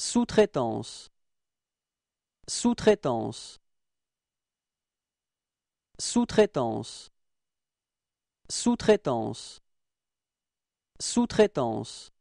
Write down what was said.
Sous-traitance Sous-traitance Sous-traitance Sous-traitance Sous-traitance